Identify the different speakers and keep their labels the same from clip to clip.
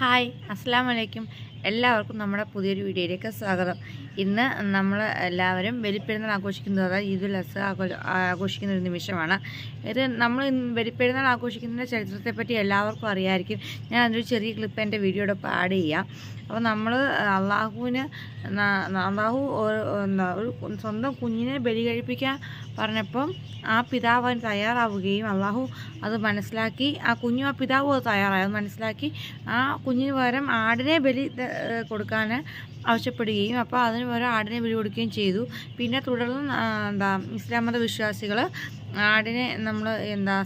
Speaker 1: hi അസ്സാം വലൈക്കും എല്ലാവർക്കും നമ്മുടെ പുതിയൊരു വീഡിയോയിലേക്ക് സ്വാഗതം ഇന്ന് നമ്മൾ എല്ലാവരും ബലിപ്പെരുന്നാൾ ആഘോഷിക്കുന്നത് അതായത് ഈദുൽ അസ് ആഘോഷിക്കുന്ന ഒരു നിമിഷമാണ് ഇത് നമ്മൾ ബലിപ്പെരുന്നാൾ ആഘോഷിക്കുന്നതിൻ്റെ ചരിത്രത്തെപ്പറ്റി എല്ലാവർക്കും അറിയാമായിരിക്കും ഞാൻ അതിനൊരു ചെറിയ ക്ലിപ്പ് എൻ്റെ വീഡിയോയുടെ ആഡ് ചെയ്യാം അപ്പോൾ നമ്മൾ അള്ളാഹുവിന് അള്ളാഹു ഒരു സ്വന്തം കുഞ്ഞിനെ ബലി കഴിപ്പിക്കാൻ പറഞ്ഞപ്പം ആ പിതാവ് അവൻ തയ്യാറാവുകയും അള്ളാഹു അത് മനസ്സിലാക്കി ആ കുഞ്ഞു ആ പിതാവ് അത് തയ്യാറായത് മനസ്സിലാക്കി ആ കുഞ്ഞിന് പകരം ആടിനെ ബലി കൊടുക്കാൻ ആവശ്യപ്പെടുകയും അപ്പോൾ അതിന് പകരം ആടിനെ ബലി കൊടുക്കുകയും ചെയ്തു പിന്നെ തുടർന്ന് എന്താ ഇസ്ലാം മത വിശ്വാസികൾ ആടിനെ നമ്മൾ എന്താ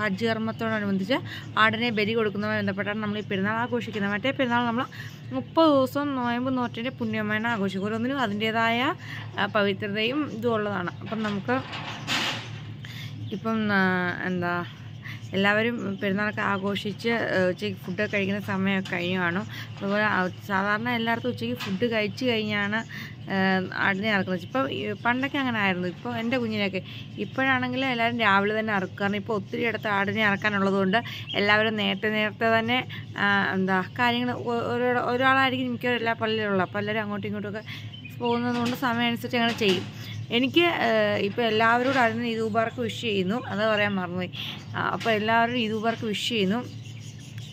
Speaker 1: ഹജ്ജ് കർമ്മത്തോടനുബന്ധിച്ച് ആടിനെ ബലി കൊടുക്കുന്നതുമായി ബന്ധപ്പെട്ടാണ് നമ്മൾ ഈ പെരുന്നാൾ ആഘോഷിക്കുന്നത് മറ്റേ പെരുന്നാൾ നമ്മൾ മുപ്പത് ദിവസം നോയമ്പ് നോറ്റിൻ്റെ പുണ്യമായാണ് ആഘോഷിക്കും ഓരോന്നിനും അതിൻ്റേതായ പവിത്രതയും ഇതും ഉള്ളതാണ് അപ്പം നമുക്ക് ഇപ്പം എന്താ എല്ലാവരും പെരുന്നാളൊക്കെ ആഘോഷിച്ച് ഉച്ചയ്ക്ക് ഫുഡൊക്കെ കഴിക്കുന്ന സമയമൊക്കെ കഴിഞ്ഞുമാണ് അതുപോലെ സാധാരണ എല്ലായിടത്തും ഉച്ചയ്ക്ക് ഫുഡ് കഴിച്ച് കഴിഞ്ഞാണ് ആടിനെ അറക്കുന്നത് ഇപ്പം പണ്ടൊക്കെ അങ്ങനെ ആയിരുന്നു ഇപ്പോൾ എൻ്റെ കുഞ്ഞിനൊക്കെ ഇപ്പോഴാണെങ്കിൽ എല്ലാവരും രാവിലെ തന്നെ അറക്കും കാരണം ഇപ്പോൾ ഒത്തിരി ഇടത്ത് ആടിനെ ഇറക്കാനുള്ളതുകൊണ്ട് എല്ലാവരും നേരത്തെ നേരത്തെ തന്നെ എന്താ കാര്യങ്ങൾ ഒരാളായിരിക്കും മിക്കവരും എല്ലാ പള്ളിയിലുള്ള അപ്പോൾ എല്ലാവരും അങ്ങോട്ടും ഇങ്ങോട്ടുമൊക്കെ പോകുന്നതുകൊണ്ട് സമയം അനുസരിച്ച് അങ്ങനെ ചെയ്യും എനിക്ക് ഇപ്പോൾ എല്ലാവരോടായിരുന്നു ഇതൂബാർക്ക് വിഷ് ചെയ്യുന്നു അത് പറയാൻ മറന്നുപോയി അപ്പോൾ എല്ലാവരും ഇതൂബാർക്ക് വിഷ് ചെയ്യുന്നു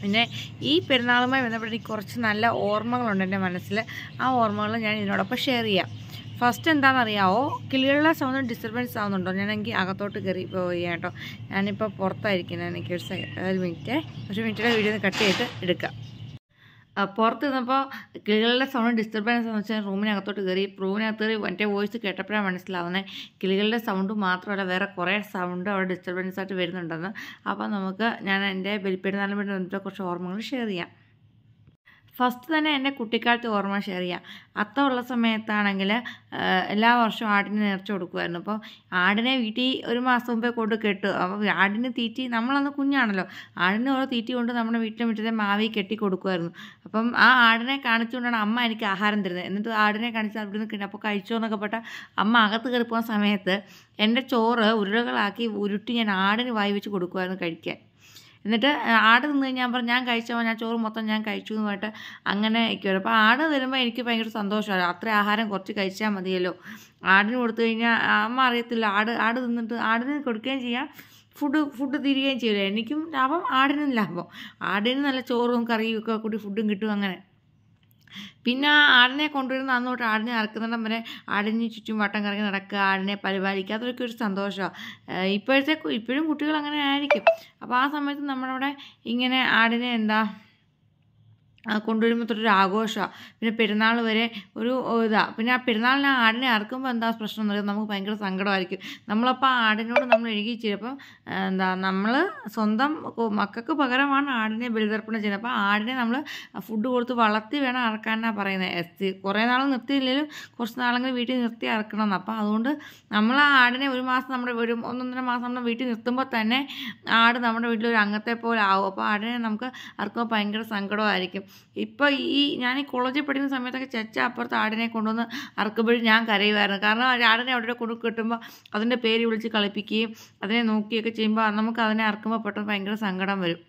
Speaker 1: പിന്നെ ഈ പെരുന്നാളുമായി ബന്ധപ്പെട്ട് എനിക്ക് കുറച്ച് നല്ല ഓർമ്മകളുണ്ട് എൻ്റെ മനസ്സിൽ ആ ഓർമ്മകൾ ഞാൻ ഇതിനോടൊപ്പം ഷെയർ ചെയ്യാം ഫസ്റ്റ് എന്താണെന്നറിയാമോ കിളികളുടെ സൗണ്ട് ഡിസ്റ്റർബൻസ് ആവുന്നുണ്ടോ ഞാനെങ്കിൽ അകത്തോട്ട് കയറി പോയി കേട്ടോ ഞാനിപ്പോൾ പുറത്തായിരിക്കുന്നത് എനിക്കൊരു ഒരു മിനിറ്റ് ഒരു മിനിറ്റിൻ്റെ വീഡിയോ കട്ട് ചെയ്ത് എടുക്കാം പുറത്ത് നിന്നപ്പോൾ കിളികളുടെ സൗണ്ട് ഡിസ്റ്റർബൻസ് എന്ന് വെച്ചാൽ റൂമിനകത്തോട്ട് കയറി റൂമിനകത്ത് കയറി എൻ്റെ വോയിസ് കേട്ടപ്പോഴാണ് മനസ്സിലാവുന്നത് കിളികളുടെ സൗണ്ട് മാത്രമല്ല വേറെ കുറേ സൗണ്ട് അവിടെ ഡിസ്റ്റർബൻസ് ആയിട്ട് വരുന്നുണ്ടെന്ന് അപ്പോൾ നമുക്ക് ഞാൻ എൻ്റെ ബലിപ്പെരുന്നാളിന് വേണ്ടി കുറച്ച് ഓർമ്മകൾ ഷെയർ ചെയ്യാം ഫസ്റ്റ് തന്നെ എൻ്റെ കുട്ടിക്കാലത്ത് ഓർമ്മ ഷെയർ ചെയ്യാം അത്ത ഉള്ള സമയത്താണെങ്കിൽ എല്ലാ വർഷവും ആടിനെ നേർച്ച കൊടുക്കുമായിരുന്നു അപ്പോൾ ആടിനെ വീട്ടിൽ ഒരു മാസം മുമ്പേ കൊണ്ട് കെട്ടു അപ്പോൾ ആടിന് തീറ്റി നമ്മളന്ന് കുഞ്ഞാണല്ലോ ആടിന് ഓരോ തീറ്റി കൊണ്ട് നമ്മുടെ വീട്ടിലെ മുറ്റത്തെ മാവി കെട്ടി കൊടുക്കുമായിരുന്നു അപ്പം ആ ആടിനെ കാണിച്ചുകൊണ്ടാണ് അമ്മ എനിക്ക് ആഹാരം തരുന്നത് എന്നിട്ട് ആടിനെ കാണിച്ച് അവിടെ നിന്ന് കിട്ടും അപ്പോൾ കഴിച്ചോ എന്നൊക്കെ പെട്ട അമ്മ അകത്ത് കയറി പോകുന്ന സമയത്ത് എൻ്റെ ചോറ് ഉരുളകളാക്കി ഉരുട്ടി ഞാൻ ആടിന് വായി വെച്ച് കൊടുക്കുമായിരുന്നു കഴിക്കാൻ എന്നിട്ട് ആട് നിന്ന് ഞാൻ പറഞ്ഞു ഞാൻ കഴിച്ചോ ഞാൻ ചോറ് മൊത്തം ഞാൻ കഴിച്ചു എന്ന് പറഞ്ഞിട്ട് അങ്ങനെ ഇരിക്കുമല്ലോ അപ്പോൾ ആട് വരുമ്പോൾ എനിക്ക് ഭയങ്കര സന്തോഷമാണ് അത്ര ആഹാരം കുറച്ച് കഴിച്ചാൽ മതിയല്ലോ ആടിന് കൊടുത്തു കഴിഞ്ഞാൽ അമ്മ അറിയത്തില്ല ആട് ആട് തിന്നിട്ട് ആടിന് കൊടുക്കുകയും ചെയ്യാം ഫുഡ് ഫുഡ് തിരികെയും ചെയ്യില്ല എനിക്കും ലാഭം ആടിനും ലാഭം ആടിന് നല്ല ചോറും കറിയും ഒക്കെ കൂടി ഫുഡും കിട്ടും അങ്ങനെ പിന്നെ ആടിനെ കൊണ്ടുവരുന്ന അന്ന് തൊട്ട് ആടിനെ അറക്കുന്നിടം വരെ ആടിന് ചുറ്റും വട്ടം കറങ്ങി നടക്കുക ആടിനെ പരിപാലിക്കുക അതൊക്കെ ഒരു സന്തോഷമാണ് ഇപ്പോഴത്തെ ഇപ്പോഴും കുട്ടികൾ അങ്ങനെ ആയിരിക്കും അപ്പോൾ ആ സമയത്ത് നമ്മളവിടെ ഇങ്ങനെ ആടിനെ എന്താ കൊണ്ടുവരുമ്പോൾ തൊട്ടൊരു ആഘോഷമാണ് പിന്നെ പെരുന്നാൾ വരെ ഒരു ഇതാണ് പിന്നെ ആ പെരുന്നാളിന് ആ ആടിനെ അറക്കുമ്പോൾ എന്താ പ്രശ്നം എന്ന് പറയുന്നത് നമുക്ക് ഭയങ്കര സങ്കടമായിരിക്കും നമ്മളപ്പോൾ ആ ആടിനോട് നമ്മൾ എഴുകിച്ചിരപ്പം എന്താ നമ്മൾ സ്വന്തം മക്കൾക്ക് പകരമാണ് ആടിനെ ബലിതർപ്പണം ചെയ്യുന്നത് അപ്പോൾ ആടിനെ നമ്മൾ ഫുഡ് കൊടുത്ത് വളർത്തി വേണം അറക്കാനാണ് പറയുന്നത് എത്തി കുറേ നാൾ നിർത്തിയില്ലെങ്കിലും കുറച്ച് നാളെങ്കിൽ വീട്ടിൽ നിർത്തി അറക്കണം എന്ന് അപ്പോൾ അതുകൊണ്ട് നമ്മൾ ആ ആടിനെ ഒരു മാസം നമ്മുടെ ഒരു ഒന്നൊന്നര മാസം നമ്മുടെ വീട്ടിൽ നിർത്തുമ്പോൾ തന്നെ ആട് നമ്മുടെ വീട്ടിലൊരു അംഗത്തെ പോലെ ആവും അപ്പോൾ ആടിനെ നമുക്ക് അറക്കുമ്പോൾ ഭയങ്കര സങ്കടമായിരിക്കും ഇപ്പോൾ ഈ ഞാൻ ഈ കോളേജിൽ പഠിക്കുന്ന സമയത്തൊക്കെ ചെച്ച അപ്പുറത്ത് ആടിനെ കൊണ്ടുവന്ന് അറക്കുമ്പോഴും ഞാൻ കരയുമായിരുന്നു കാരണം ആടിനെ അവിടെ കൊണ്ടു കിട്ടുമ്പോൾ അതിൻ്റെ പേര് വിളിച്ച് കളിപ്പിക്കുകയും അതിനെ നോക്കിയൊക്കെ ചെയ്യുമ്പോൾ നമുക്ക് അതിനെ അറക്കുമ്പോൾ പെട്ടെന്ന് ഭയങ്കര സങ്കടം വരും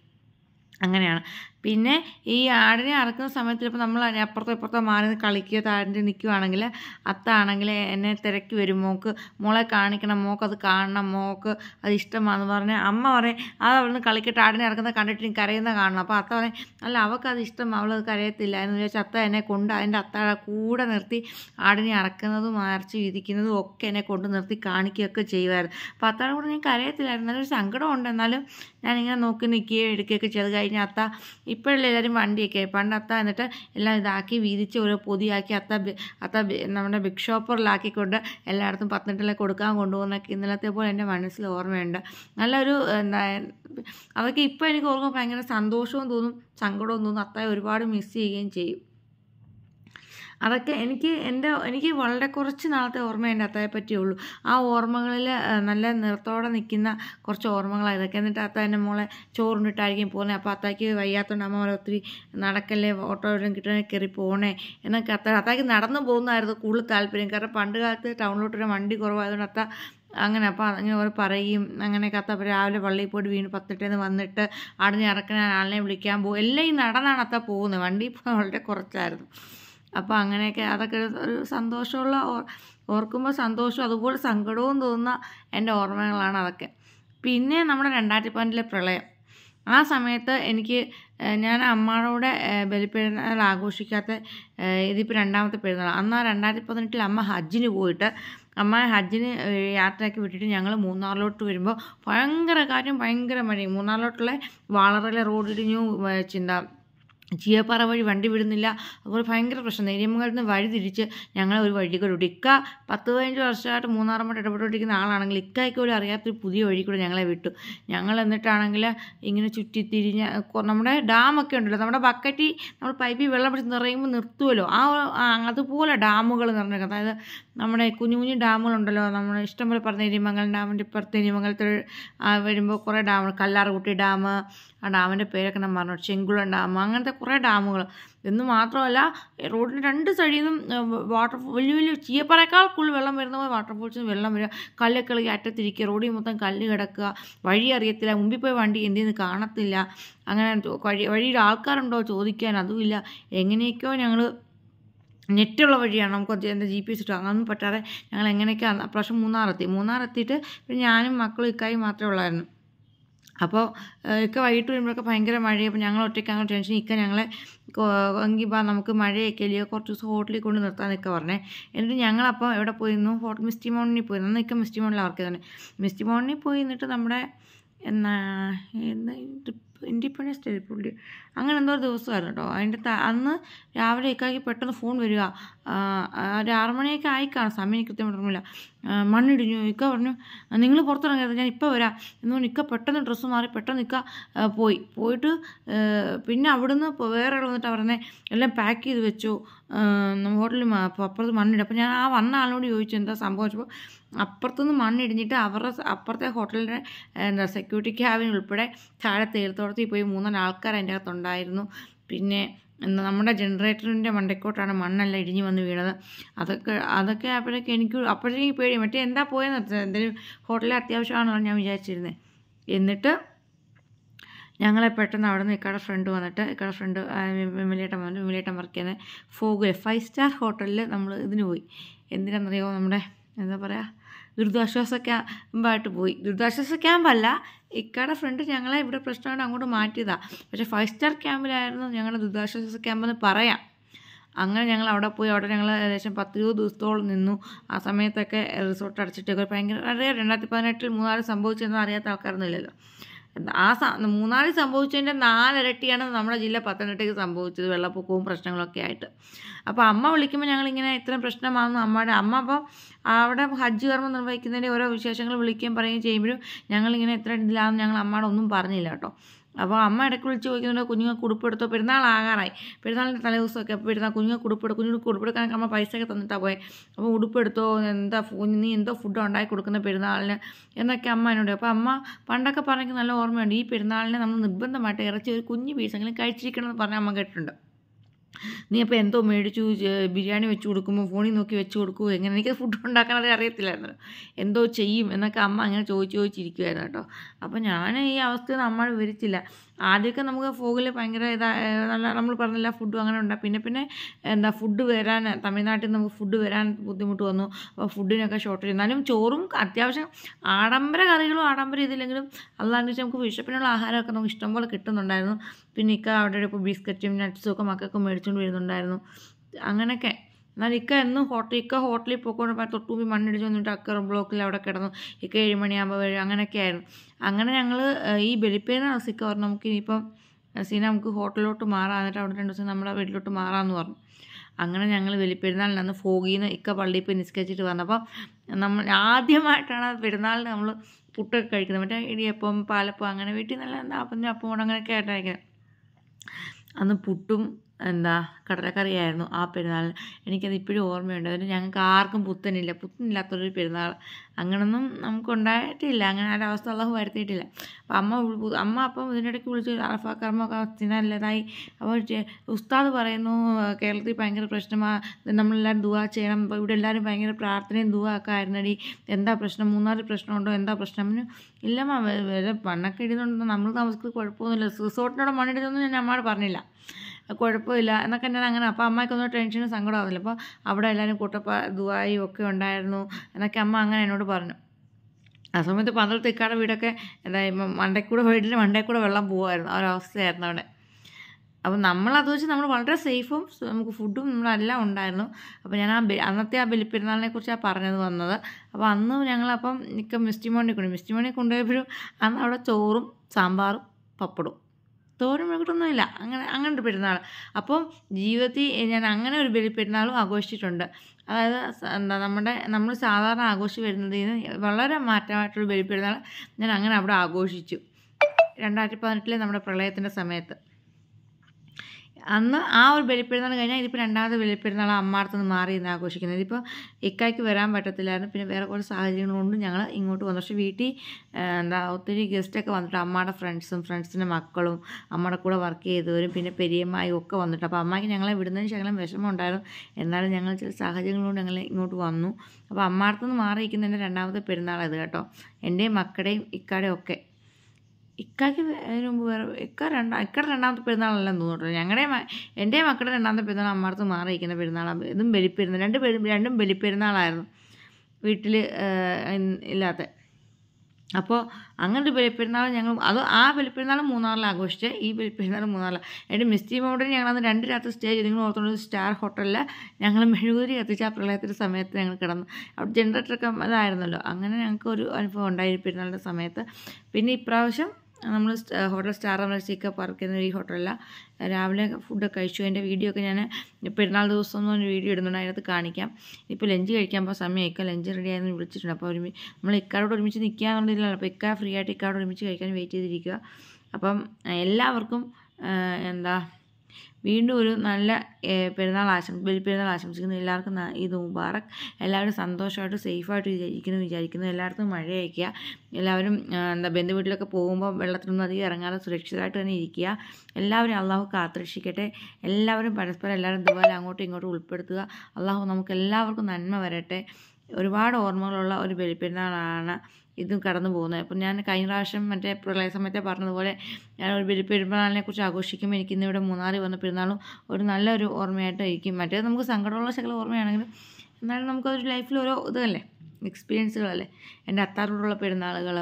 Speaker 1: അങ്ങനെയാണ് പിന്നെ ഈ ആടിനെ അറക്കുന്ന സമയത്ത് ഇപ്പോൾ നമ്മൾ അപ്പുറത്തോ ഇപ്പുറത്തോ മാറി കളിക്കുക താഴ്ന്ന് നിൽക്കുകയാണെങ്കിൽ അത്താണെങ്കിൽ എന്നെ തിരക്കി വരും മോക്ക് മോളെ കാണിക്കണം മോക്ക് അത് കാണണം മോക്ക് അത് ഇഷ്ടമാണെന്ന് പറഞ്ഞാൽ അമ്മ പറയും അത് അവിടുന്ന് കളിക്കട്ടെ ആടിനെ ഇറക്കുന്നത് കണ്ടിട്ട് എനിക്ക് കരയുന്ന കാണണം അപ്പോൾ അത്ത പറയും അല്ല അവൾക്ക് അത് ഇഷ്ടം അവളത് കരയത്തില്ല എന്ന് വിചാരിച്ചാൽ അത്ത എന്നെ കൊണ്ട് അതിൻ്റെ അത്ത കൂടെ നിർത്തി ആടിനെ ഇറക്കുന്നതും മാർച്ച് വിധിക്കുന്നതും ഒക്കെ എന്നെ കൊണ്ട് നിർത്തി കാണിക്കുകയൊക്കെ ചെയ്യുമായിരുന്നു അപ്പോൾ അത്താടെ കൂടെ ഞാൻ കരയത്തില്ലായിരുന്നു ഒരു സങ്കടമുണ്ട് എന്നാലും ഞാനിങ്ങനെ നോക്കി നിൽക്കുകയോ എടുക്കുകയൊക്കെ ചെയ്ത് കഴിഞ്ഞ അത്ത ഇപ്പോഴുള്ള എല്ലാവരും വണ്ടിയൊക്കെ പണ്ട് അത്ത എന്നിട്ട് എല്ലാം ഇതാക്കി വീതിച്ച് ഓരോ പൊതിയാക്കി അത്ത അത്ത നമ്മുടെ ബിഗ് ഷോപ്പറിലാക്കിക്കൊണ്ട് എല്ലായിടത്തും പത്തനംതിട്ടയിലെ കൊടുക്കാൻ കൊണ്ടുപോകുന്നൊക്കെ ഇന്നലത്തെ പോലെ എൻ്റെ മനസ്സിൽ ഓർമ്മയുണ്ട് നല്ലൊരു എന്താ അതൊക്കെ ഇപ്പോൾ എനിക്ക് ഓർക്കുമ്പോൾ ഭയങ്കര സന്തോഷവും തോന്നും സങ്കടവും തോന്നും അത്തായ ഒരുപാട് മിസ് ചെയ്യുകയും ചെയ്യും അതൊക്കെ എനിക്ക് എൻ്റെ എനിക്ക് വളരെ കുറച്ച് നാളത്തെ ഓർമ്മ എൻ്റെ അത്തായെ പറ്റിയുള്ളൂ ആ ഓർമ്മകളിൽ നല്ല നിറത്തോടെ നിൽക്കുന്ന കുറച്ച് ഓർമ്മകളാണ് ഇതൊക്കെ എന്നിട്ട് അത്ത എൻ്റെ മോളെ ചോറുണ്ടിട്ടായിരിക്കും പോകുന്നത് അപ്പോൾ അത്തായ്ക്ക് വയ്യാത്തതുകൊണ്ട് അമ്മ ഒത്തിരി നടക്കല്ലേ ഓട്ടോയിലും കിട്ടണേ കയറി പോകണേ എന്നൊക്കെ അത്ത അത്തായ്ക്ക് നടന്നു പോകുന്നതായിരുന്നു കൂടുതൽ താല്പര്യം കാരണം പണ്ട് കാലത്ത് ടൗണിലോട്ടൊരു വണ്ടി കുറവായതുകൊണ്ട് അത്ത അങ്ങനെ അപ്പോൾ അങ്ങനെ അവർ പറയും അങ്ങനെ കത്തപ്പോൾ രാവിലെ പള്ളിയിൽ പോയിട്ട് വീണ് പത്തിട്ടേന്ന് വന്നിട്ട് അവിടെ നിന്ന് ഇറക്കണ ആളിനെ വിളിക്കാൻ പോകും എല്ലാം ഈ നടന്നാണ് അത്ത പോകുന്നത് വണ്ടി വളരെ കുറച്ചായിരുന്നു അപ്പോൾ അങ്ങനെയൊക്കെ അതൊക്കെ ഒരു സന്തോഷമുള്ള ഓർക്കുമ്പോൾ സന്തോഷം അതുപോലെ സങ്കടവും തോന്നുന്ന എൻ്റെ ഓർമ്മകളാണ് അതൊക്കെ പിന്നെ നമ്മുടെ രണ്ടായിരത്തി പതിനെട്ടിലെ പ്രളയം ആ സമയത്ത് എനിക്ക് ഞാൻ അമ്മയുടെ ബലിപ്പെരുന്നാൾ ആഘോഷിക്കാത്ത ഇതിപ്പോൾ രണ്ടാമത്തെ പെരുന്നാൾ അന്ന് രണ്ടായിരത്തി പതിനെട്ടിൽ അമ്മ ഹജ്ജിന് പോയിട്ട് അമ്മ ഹജ്ജിന് യാത്രയാക്കി വിട്ടിട്ട് ഞങ്ങൾ മൂന്നാറിലോട്ട് വരുമ്പോൾ ഭയങ്കര കാറ്റും ഭയങ്കര മഴയും മൂന്നാറിലോട്ടുള്ള വാളറയിലെ റോഡിടിഞ്ഞു ചിന്ത ചീയപ്പാറ വഴി വണ്ടി വിടുന്നില്ല അതുപോലെ ഭയങ്കര പ്രശ്നം നേരിയമ്മകളിൽ നിന്ന് വഴി തിരിച്ച് ഞങ്ങളെ ഒരു വഴിക്കൂടെ വിട്ടു ഇക്ക പത്ത് പതിനഞ്ച് വർഷമായിട്ട് മൂന്നാറുമായിട്ട് ഇടപെട്ടുകൊണ്ടിരിക്കുന്ന ആളാണെങ്കിൽ ഇക്കായ്ക്ക് പോലും അറിയാത്തൊരു പുതിയ വഴി കൂടെ ഞങ്ങളെ വിട്ടു ഞങ്ങൾ എന്നിട്ടാണെങ്കിൽ ഇങ്ങനെ തിരിഞ്ഞ നമ്മുടെ ഡാമൊക്കെ ഉണ്ടല്ലോ നമ്മുടെ ബക്കറ്റി നമ്മൾ പൈപ്പിൽ വെള്ളം പിടിച്ച് നിറയുമ്പോൾ നിർത്തുമല്ലോ ആ അതുപോലെ ഡാമുകൾ നിറഞ്ഞേക്കുന്നത് അതായത് നമ്മുടെ കുഞ്ഞു കുഞ്ഞു ഡാമുകളുണ്ടല്ലോ നമ്മൾ ഇഷ്ടംപോലെ പറഞ്ഞ എരിമംഗൽ ഡാമിൻ്റെ ഇപ്പുറത്ത് എരിമംഗലത്തിൽ വരുമ്പോൾ കുറേ ഡാമുകൾ കല്ലാർകുട്ടി ഡാം ആ ഡാമിൻ്റെ പേരൊക്കെ ഞാൻ പറഞ്ഞു ചെങ്കുളം ഡാം അങ്ങനത്തെ കുറേ ഡാമുകൾ എന്ന് മാത്രമല്ല റോഡിൻ്റെ രണ്ട് സൈഡിൽ നിന്നും വാട്ടർ വലിയ വലിയ ചീയപ്പറേക്കാൾ കൂടുതൽ വെള്ളം വരുന്ന പോലെ ഫോൾസിൽ നിന്ന് വെള്ളം വരിക കല്ലൊക്കെ അറ്റത്തിരിക്കുക റോഡിൽ മൊത്തം കല്ല് കിടക്കുക വഴി അറിയത്തില്ല മുമ്പിൽ പോയി വണ്ടി എന്തെന്ന് കാണത്തില്ല അങ്ങനെ വഴി വഴിയുടെ ആൾക്കാരുണ്ടോ ചോദിക്കാൻ അതുമില്ല എങ്ങനെയൊക്കെയോ ഞങ്ങൾ നെറ്റുള്ള വഴിയാണ് നമുക്ക് എന്താ ജി പി എസ് ഇട്ടു അങ്ങനൊന്നും പറ്റാതെ ഞങ്ങൾ എങ്ങനെയൊക്കെയാണ് അപ്രാവശ്യം മൂന്നാറെത്തി മൂന്നാറെത്തിയിട്ട് പിന്നെ ഞാനും മക്കളും ഇക്കായും മാത്രമേ ഉള്ളായിരുന്നു അപ്പോൾ ഇക്ക വൈകിട്ട് വരുമ്പോഴൊക്കെ ഭയങ്കര മഴയാണ് അപ്പോൾ ഞങ്ങൾ ഒറ്റയ്ക്ക് അങ്ങനെ ടെൻഷൻ ഇക്ക ഞങ്ങളെ എങ്കിൽ ബാ നമുക്ക് മഴയൊക്കെ അല്ലയോ കുറച്ച് ദിവസം ഹോട്ടലിൽ കൊണ്ട് നിർത്താൻ നിൽക്കുക പറഞ്ഞേ എന്നിട്ട് ഞങ്ങളപ്പോൾ എവിടെ പോയിരുന്നു ഹോട്ടൽ മിസ്റ്റി മൗണ്ടിൽ പോയി അന്ന് ഇക്ക മിസ്റ്റി മോണിൽ അവർക്ക് തന്നെ മിസ്റ്റി മൗണ്ടിൽ പോയി എന്നിട്ട് നമ്മുടെ എന്നാ എന്താ ട്രിപ്പ് ഇൻഡിപെൻഡൻസ് ഡേ പുള്ളി അങ്ങനെ എന്തോ ഒരു ദിവസമായിരുന്നു കേട്ടോ അതിൻ്റെ അന്ന് രാവിലെ ഒക്കെ പെട്ടെന്ന് ഫോൺ വരിക ഒരു ആറുമണിയൊക്കെ ആയിക്കാണ് സമയം കൃത്യമായിട്ട് ഓർമ്മയില്ല മണ്ണിടിഞ്ഞു ഇക്ക പറഞ്ഞു നിങ്ങൾ പുറത്തിറങ്ങരുത് ഞാൻ ഇപ്പോൾ വരാം എന്നുകൊണ്ട് ഇക്ക പെട്ടെന്ന് ഡ്രസ്സ് മാറി പെട്ടെന്ന് ഇക്ക പോയി പോയിട്ട് പിന്നെ അവിടുന്ന് വേറെ വന്നിട്ട് പറഞ്ഞേ എല്ലാം പാക്ക് ചെയ്ത് വെച്ചു ഹോട്ടലിൽ അപ്പുറത്ത് മണ്ണിടും അപ്പോൾ ഞാൻ ആ വന്ന ആളിനോട് ചോദിച്ചു എന്താ സംഭവിച്ചപ്പോൾ അപ്പുറത്തുനിന്ന് മണ്ണിടിഞ്ഞിട്ട് അവരുടെ അപ്പുറത്തെ ഹോട്ടലിൻ്റെ എന്താ സെക്യൂരിറ്റി ക്യാബിൻ ഉൾപ്പെടെ താഴെ തേലത്തോടെ അതോറിറ്റിയിൽ പോയി മൂന്നാല് ആൾക്കാർ അതിൻ്റെ അകത്തുണ്ടായിരുന്നു പിന്നെ നമ്മുടെ ജനറേറ്ററിൻ്റെ മണ്ടക്കോട്ടാണ് മണ്ണെല്ലാം ഇടിഞ്ഞു വന്ന് വീണത് അതൊക്കെ അതൊക്കെ അപ്പോഴേക്കും എനിക്ക് അപ്പോഴേക്കും പേടി മറ്റേ എന്താ പോയെന്ന് എന്തെങ്കിലും ഹോട്ടലിൽ അത്യാവശ്യമാണല്ലോ ഞാൻ വിചാരിച്ചിരുന്നത് എന്നിട്ട് ഞങ്ങളെ പെട്ടെന്ന് അവിടെ നിന്ന് ഇക്കടെ ഫ്രണ്ട് വന്നിട്ട് ഇക്കടെ ഫ്രണ്ട് വിമലേട്ടൻ വന്നിട്ട് വിമലേട്ടൻ വർക്ക് ചെയ്യുന്നത് ഫോഗ് ഫൈവ് സ്റ്റാർ ഹോട്ടലിൽ നമ്മൾ ഇതിന് പോയി എന്തിനാണെന്നറിയാമോ നമ്മുടെ എന്താ പറയുക ദുരിതാശ്വാസ ക്യാമ്പായിട്ട് പോയി ദുരിതാശ്വാസ ക്യാമ്പല്ല ഇക്കാടെ ഫ്രണ്ട് ഞങ്ങളെ ഇവിടെ പ്രശ്നമായിട്ട് അങ്ങോട്ട് മാറ്റിയതാണ് പക്ഷേ ഫൈവ് സ്റ്റാർ ക്യാമ്പിലായിരുന്നു ഞങ്ങളുടെ ദുരിതാശ്വാസ ക്യാമ്പെന്ന് പറയാം അങ്ങനെ ഞങ്ങൾ അവിടെ പോയി അവിടെ ഞങ്ങൾ ഏകദേശം പത്ത് ഇരുപത് ദിവസത്തോളം നിന്നു ആ സമയത്തൊക്കെ റിസോർട്ട് അടച്ചിട്ടൊക്കെ ഭയങ്കര രണ്ടായിരത്തി പതിനെട്ടിൽ മൂന്നാറ് സംഭവിച്ചെന്ന് അറിയാത്ത ആൾക്കാരൊന്നുമില്ലല്ലോ ആ സ മൂന്നാറിൽ സംഭവിച്ചതിൻ്റെ നാലിരട്ടിയാണ് നമ്മുടെ ജില്ല പത്തനംതിട്ടയ്ക്ക് സംഭവിച്ചത് വെള്ളപ്പൊക്കവും പ്രശ്നങ്ങളൊക്കെ ആയിട്ട് അപ്പോൾ അമ്മ വിളിക്കുമ്പോൾ ഞങ്ങളിങ്ങനെ ഇത്രയും പ്രശ്നമാണെന്ന് അമ്മയുടെ അമ്മ അപ്പം അവിടെ ഹജ്ജ് കർമ്മം നിർവഹിക്കുന്നതിൻ്റെ ഓരോ വിശേഷങ്ങൾ വിളിക്കുകയും പറയുകയും ചെയ്യുമ്പോഴും ഞങ്ങളിങ്ങനെ എത്ര ഇതിലാണെന്ന് ഞങ്ങൾ അമ്മയോടൊന്നും പറഞ്ഞില്ല കേട്ടോ അപ്പോൾ അമ്മ ഇടയ്ക്ക് വിളിച്ച് ചോദിക്കുന്നുണ്ട് കുഞ്ഞുങ്ങൾ കുടുപ്പെടുത്തോ പെരുന്നാളാകാറായി പെരുന്നാളിൻ്റെ തലേദിവസമൊക്കെ അപ്പോൾ പെരുന്നാൾ കുഞ്ഞുങ്ങൾ കുടുപ്പെടുക്കും കുഞ്ഞുങ്ങൾ കുടുപ്പെടുക്കാനൊക്കെ അമ്മ പൈസയൊക്കെ തന്നിട്ടാണ് പോയത് അപ്പോൾ ഉടുപ്പെടുത്തോ എന്താ നീ എന്തോ ഫുഡ് ഉണ്ടാക്കി കൊടുക്കുന്ന പെരുന്നാളിന് എന്നൊക്കെ അമ്മ എന്നോട് അപ്പോൾ അമ്മ പണ്ടൊക്കെ പറഞ്ഞെങ്കിൽ നല്ല ഓർമ്മയുണ്ട് ഈ പെരുന്നാളിനെ നമ്മൾ നിർബന്ധമായിട്ട് ഇറച്ചി ഒരു കുഞ്ഞു പീസെങ്കിലും കഴിച്ചിരിക്കണം എന്ന് പറഞ്ഞാൽ അമ്മ കേട്ടിട്ടുണ്ട് നീ അപ്പോൾ എന്തോ മേടിച്ചു ബിരിയാണി വെച്ച് കൊടുക്കുമ്പോൾ ഫോണിൽ നോക്കി വെച്ച് കൊടുക്കുമോ എങ്ങനെ എനിക്ക് ഫുഡ് ഉണ്ടാക്കാൻ അത് അറിയത്തില്ലായിരുന്നു എന്തോ ചെയ്യും എന്നൊക്കെ അമ്മ അങ്ങനെ ചോദിച്ച് ചോദിച്ചിരിക്കുമായിരുന്നു കേട്ടോ അപ്പോൾ ഞാൻ ഈ അവസ്ഥ നമ്മൾ വിവരിച്ചില്ല ആദ്യമൊക്കെ നമുക്ക് ഫോഗിൽ ഭയങ്കര ഇതാ നല്ല നമ്മൾ പറഞ്ഞില്ല ഫുഡും അങ്ങനെ ഉണ്ടാകും പിന്നെ പിന്നെ എന്താ ഫുഡ് വരാൻ തമിഴ്നാട്ടിൽ നമുക്ക് ഫുഡ് വരാൻ ബുദ്ധിമുട്ട് വന്നു അപ്പോൾ ഫുഡിനൊക്കെ ഷോർട്ടേജ് എന്നാലും ചോറും അത്യാവശ്യം ആഡംബര കറികളും ആഡംബര ഇതില്ലെങ്കിലും അല്ലാണ്ട് വെച്ചാൽ നമുക്ക് വിശപ്പിനുള്ള ആഹാരമൊക്കെ നമുക്ക് ഇഷ്ടംപോലെ കിട്ടുന്നുണ്ടായിരുന്നു പിന്നെ ഇക്ക അവിടെ ഇപ്പോൾ ബിസ്ക്കറ്റും നട്ട്സും ഒക്കെ മക്കൾക്ക് മേടിച്ചുകൊണ്ട് വരുന്നുണ്ടായിരുന്നു അങ്ങനെയൊക്കെ എന്നാൽ ഇക്ക എന്നും ഹോട്ടൽ ഇക്ക ഹോട്ടലിൽ പോയിക്കൊണ്ട് തൊട്ടുമ്പി മണ്ണിടിച്ച് വന്നിട്ട് അക്കറ ബ്ലോക്കിൽ അവിടെ കിടന്നു ഇക്ക ഏഴ് മണിയാകുമ്പോൾ വരും അങ്ങനെയൊക്കെ ആയിരുന്നു അങ്ങനെ ഞങ്ങൾ ഈ ബലിപ്പേന സിക്ക പറഞ്ഞു നമുക്ക് ഇനിയിപ്പം സീന നമുക്ക് ഹോട്ടലിലോട്ട് മാറാം എന്നിട്ട് അവിടെ രണ്ട് ദിവസം നമ്മുടെ വീട്ടിലോട്ട് മാറാമെന്ന് പറഞ്ഞു അങ്ങനെ ഞങ്ങൾ വെളിപ്പെരുന്നാളിൽ നിന്ന് ഫോഗീന്ന് ഇക്ക പള്ളിയിൽ പോയി നിസ്കരിച്ചിട്ട് വന്നപ്പോൾ നമ്മൾ ആദ്യമായിട്ടാണ് പെരുന്നാളിന് നമ്മൾ പുട്ടൊക്കെ കഴിക്കുന്നത് മറ്റേ ഇടിയപ്പം പാലപ്പം അങ്ങനെ വീട്ടിൽ നല്ല എന്താ അപ്പം അപ്പം അങ്ങനെയൊക്കെ ആയിട്ടാണ് അന്ന് പുട്ടും എന്താ കടലക്കറിയായിരുന്നു ആ പെരുന്നാളിന് എനിക്കത് ഇപ്പോഴും ഓർമ്മയുണ്ട് അതിന് ഞങ്ങൾക്ക് ആർക്കും പുത്തനില്ല പുത്തനില്ലാത്തൊരു പെരുന്നാൾ അങ്ങനൊന്നും ഉണ്ടായിട്ടില്ല അങ്ങനെ ആ അവസ്ഥ അള്ളാഹു വരുത്തിയിട്ടില്ല അപ്പം അമ്മ അമ്മ അപ്പം ഇതിനിടയ്ക്ക് വിളിച്ച് അറഫ കർമ്മമൊക്കെ തിന്നാനില്ലതായി അപ്പോൾ ഉസ്താദ് പറയുന്നു കേരളത്തിൽ ഭയങ്കര പ്രശ്നമാണ് നമ്മളെല്ലാവരും ദുവാ ചെയ്യണം അപ്പോൾ ഇവിടെ എല്ലാവരും ഭയങ്കര പ്രാർത്ഥനയും ദുവാ ഒക്കെ ആയിരുന്നടി എന്താ പ്രശ്നം മൂന്നാല് പ്രശ്നമുണ്ടോ എന്താ പ്രശ്നം ഇല്ല വേറെ പണ്ണൊക്കെ ഇടുന്നുണ്ടോ നമ്മൾ താമസിക്കുന്നത് കുഴപ്പമൊന്നുമില്ല റിസോർട്ടിനോട് മണ്ണിടുന്നൊന്നും ഞാൻ അമ്മയോട് പറഞ്ഞില്ല കുഴപ്പമില്ല എന്നൊക്കെ ഞാൻ അങ്ങനെ അപ്പോൾ അമ്മയ്ക്കൊന്നും ടെൻഷനും സങ്കടമാവുന്നില്ല അപ്പോൾ അവിടെ എല്ലാവരും കൂട്ടപ്പ ദുബായും ഒക്കെ ഉണ്ടായിരുന്നു എന്നൊക്കെ അമ്മ അങ്ങനെ എന്നോട് പറഞ്ഞു ആ സമയത്ത് പന്ത്രണ്ട് ഇക്കാടെ വീടൊക്കെ എന്തായി മണ്ടേക്കൂടെ വീട്ടിൽ മണ്ടേക്കൂടെ വെള്ളം പോകുമായിരുന്നു ആ ഒരവസ്ഥയായിരുന്നു അവിടെ അപ്പോൾ നമ്മളത് വെച്ച് നമ്മൾ വളരെ സേഫും നമുക്ക് ഫുഡും നമ്മളെല്ലാം ഉണ്ടായിരുന്നു അപ്പോൾ ഞാൻ ആ അന്നത്തെ ആ ബലിപ്പെരുന്നാളിനെ കുറിച്ചാണ് പറഞ്ഞത് വന്നത് അപ്പോൾ അന്ന് ഞങ്ങളപ്പം മിക്ക മിസ്റ്റിമോണി കൊണ്ട് മിസ്റ്റിമോണി കൊണ്ടുപോയപ്പോഴും അന്ന് അവിടെ ചോറും സാമ്പാറും പപ്പടും തോരൻ മെഴുക്കട്ടൊന്നുമില്ല അങ്ങനെ അങ്ങനെ ഒരു പെരുന്നാൾ അപ്പം ജീവിതത്തിൽ ഞാൻ അങ്ങനെ ഒരു ബലിപ്പെരുന്നാളും ആഘോഷിച്ചിട്ടുണ്ട് അതായത് എന്താ നമ്മുടെ നമ്മൾ സാധാരണ ആഘോഷിച്ച് വരുന്നതിൽ നിന്ന് വളരെ മാറ്റമായിട്ടുള്ള ബലിപ്പെരുന്നാൾ ഞാൻ അങ്ങനെ അവിടെ ആഘോഷിച്ചു രണ്ടായിരത്തി പതിനെട്ടിലെ നമ്മുടെ പ്രളയത്തിൻ്റെ സമയത്ത് അന്ന് ആ ഒരു വെളിപ്പെടുന്നാൾ കഴിഞ്ഞാൽ ഇതിപ്പോൾ രണ്ടാമത്തെ അമ്മാർത്ത് നിന്ന് മാറി ഇന്ന് ആഘോഷിക്കുന്നത് ഇതിപ്പോൾ ഇക്കായ്ക്ക് വരാൻ പറ്റത്തില്ലായിരുന്നു പിന്നെ വേറെ കുറച്ച് സാഹചര്യങ്ങൾ കൊണ്ടും ഞങ്ങൾ ഇങ്ങോട്ട് വന്നു പക്ഷേ വീട്ടിൽ എന്താ ഒത്തിരി ഗസ്റ്റൊക്കെ വന്നിട്ട് അമ്മയുടെ ഫ്രണ്ട്സും ഫ്രണ്ട്സിൻ്റെ മക്കളും അമ്മയുടെ കൂടെ വർക്ക് ചെയ്തവരും പിന്നെ പെരിയമ്മായും ഒക്കെ വന്നിട്ട് അപ്പോൾ അമ്മയ്ക്ക് ഞങ്ങളെ വിടുന്നതിന് ശകലം വിഷമം ഉണ്ടായിരുന്നു എന്നാലും ഞങ്ങൾ ചില സാഹചര്യങ്ങൾ കൊണ്ട് ഞങ്ങൾ ഇങ്ങോട്ട് വന്നു അപ്പോൾ നിന്ന് മാറിയിരിക്കുന്നതിൻ്റെ രണ്ടാമത്തെ പെരുന്നാൾ ഇത് കേട്ടോ എൻ്റെയും മക്കളുടെയും ഇക്കാടെയും ഒക്കെ ഇക്കാക്ക് അതിന് മുമ്പ് വേറെ ഇക്ക രണ്ടാം ഇക്കടെ രണ്ടാമത്തെ എന്ന് തോന്നുന്നു ഞങ്ങളുടെ എൻ്റെ മക്കളുടെ രണ്ടാമത്തെ പെരുന്നാൾ അമ്മാർത്ത് മാറിയിരിക്കുന്ന പെരുന്നാളാണ് ഇതും ബലിപ്പെരുന്നാൾ രണ്ട് പെരു രണ്ടും ബലിപ്പെരുന്നാളായിരുന്നു വീട്ടിൽ ഇല്ലാത്ത അപ്പോൾ അങ്ങനൊരു ബലിപ്പെരുന്നാൾ ഞങ്ങൾ അത് ആ ബലിപ്പെരുന്നാൾ മൂന്നാറിൽ ആഘോഷിച്ച് ഈ ബലിപ്പെരുന്നാൾ മൂന്നാറിൽ എൻ്റെ മിസ്റ്റി ഞങ്ങൾ അന്ന് രണ്ട് രാത്രി സ്റ്റേ ചെയ്ത് നിങ്ങൾ ഓർത്തുകൊണ്ട് സ്റ്റാർ ഹോട്ടലിൽ ഞങ്ങൾ മെഴുകുതിരി കത്തിച്ച ആ പ്രളയത്തിൻ്റെ സമയത്ത് ഞങ്ങൾ കിടന്നു അവിടെ ജനറേറ്ററൊക്കെ അതായിരുന്നല്ലോ അങ്ങനെ ഞങ്ങൾക്ക് ഒരു അനുഭവം ഉണ്ടായി പെരുന്നാളിൻ്റെ സമയത്ത് പിന്നെ ഇപ്രാവശ്യം നമ്മൾ ഹോട്ടൽ സ്റ്റാർ റസിക്ക പാർക്ക് എന്ന ഈ ഹോട്ടലല്ല രാവിലെ ഫുഡൊക്കെ കഴിച്ചു എൻ്റെ വീഡിയോ ഒക്കെ ഞാൻ പെരുന്നാൾ ദിവസം ഒന്നും വീഡിയോ ഇടുന്നുണ്ട് അതിനകത്ത് കാണിക്കാം ഇപ്പോൾ ലഞ്ച് കഴിക്കാൻ സമയം സമയമായിരിക്കും ലഞ്ച് റെഡി ആയെന്ന് വിളിച്ചിട്ടുണ്ട് അപ്പോൾ ഒരുമി നമ്മൾ ഇക്കാരോട് ഒരുമിച്ച് നിൽക്കുക എന്നുള്ളതിലാണ് അപ്പോൾ ഇക്കാ ഫ്രീ ആയിട്ട് ഇക്കാരോട് ഒരുമിച്ച് കഴിക്കാൻ വെയിറ്റ് ചെയ്തിരിക്കുക അപ്പം എല്ലാവർക്കും എന്താ വീണ്ടും ഒരു നല്ല പെരുന്നാൾ ആശംസ പെരുന്നാൾ ആശംസിക്കുന്നു എല്ലാവർക്കും ഈ മുബാറക് എല്ലാവരും സന്തോഷമായിട്ട് സേഫായിട്ട് വിചാരിക്കുന്നു വിചാരിക്കുന്നു എല്ലായിടത്തും മഴ അയക്കുക എല്ലാവരും എന്താ ബന്ധുവീട്ടിലൊക്കെ പോകുമ്പോൾ വെള്ളത്തിനൊന്നും അധികം ഇറങ്ങാതെ സുരക്ഷിതമായിട്ട് തന്നെ ഇരിക്കുക എല്ലാവരും അള്ളാഹു കാത്രക്ഷിക്കട്ടെ എല്ലാവരും പരസ്പരം എല്ലാവരും ഇതുപോലെ അങ്ങോട്ടും ഇങ്ങോട്ടും ഉൾപ്പെടുത്തുക അള്ളാഹു നമുക്ക് എല്ലാവർക്കും നന്മ വരട്ടെ ഒരുപാട് ഓർമ്മകളുള്ള ഒരു ബലിപ്പെരുന്നാളാണ് ഇതും കടന്നു പോകുന്നത് അപ്പം ഞാൻ കഴിഞ്ഞ പ്രാവശ്യം മറ്റേ പ്രളയ സമയത്തെ പറഞ്ഞതുപോലെ ഞാൻ ഒരു ബലിപ്പെരുന്നാളിനെ കുറിച്ച് ആഘോഷിക്കുമ്പോൾ എനിക്ക് ഇന്നിവിടെ മൂന്നാറിൽ വന്ന പെരുന്നാളും ഒരു നല്ലൊരു ഓർമ്മയായിട്ടായിരിക്കും മറ്റേത് നമുക്ക് സങ്കടമുള്ള ശകല ഓർമ്മയാണെങ്കിലും എന്നാലും നമുക്കൊരു ലൈഫിൽ ഓരോ ഇതല്ലേ എക്സ്പീരിയൻസുകളല്ലേ എൻ്റെ അത്താറോടുള്ള പെരുന്നാളുകൾ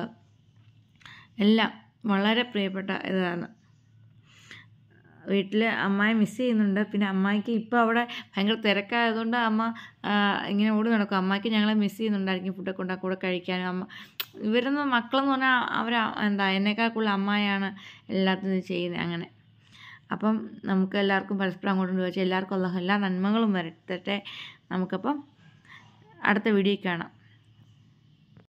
Speaker 1: എല്ലാം വളരെ പ്രിയപ്പെട്ട ഇതാണ് വീട്ടിൽ അമ്മായി മിസ്സ് ചെയ്യുന്നുണ്ട് പിന്നെ അമ്മായിക്ക് ഇപ്പോൾ അവിടെ ഭയങ്കര തിരക്കായതുകൊണ്ട് അമ്മ ഇങ്ങനെ ഓടി നടക്കും അമ്മയ്ക്ക് ഞങ്ങളെ മിസ്സ് ചെയ്യുന്നുണ്ടായിരിക്കും ഫുഡൊക്കെ ഉണ്ടാക്കി കൂടെ കഴിക്കാനും അമ്മ ഇവരൊന്നും മക്കളെന്ന് പറഞ്ഞാൽ അവർ എന്താ എന്നേക്കാൾ കൂടുതൽ അമ്മായാണ് എല്ലാത്തിനും ചെയ്യുന്നത് അങ്ങനെ അപ്പം നമുക്ക് എല്ലാവർക്കും പരസ്പരം അങ്ങോട്ടും ചോദിച്ചാൽ എല്ലാവർക്കും എല്ലാ നന്മകളും വരട്ടെ നമുക്കപ്പം അടുത്ത വീഡിയോ കാണാം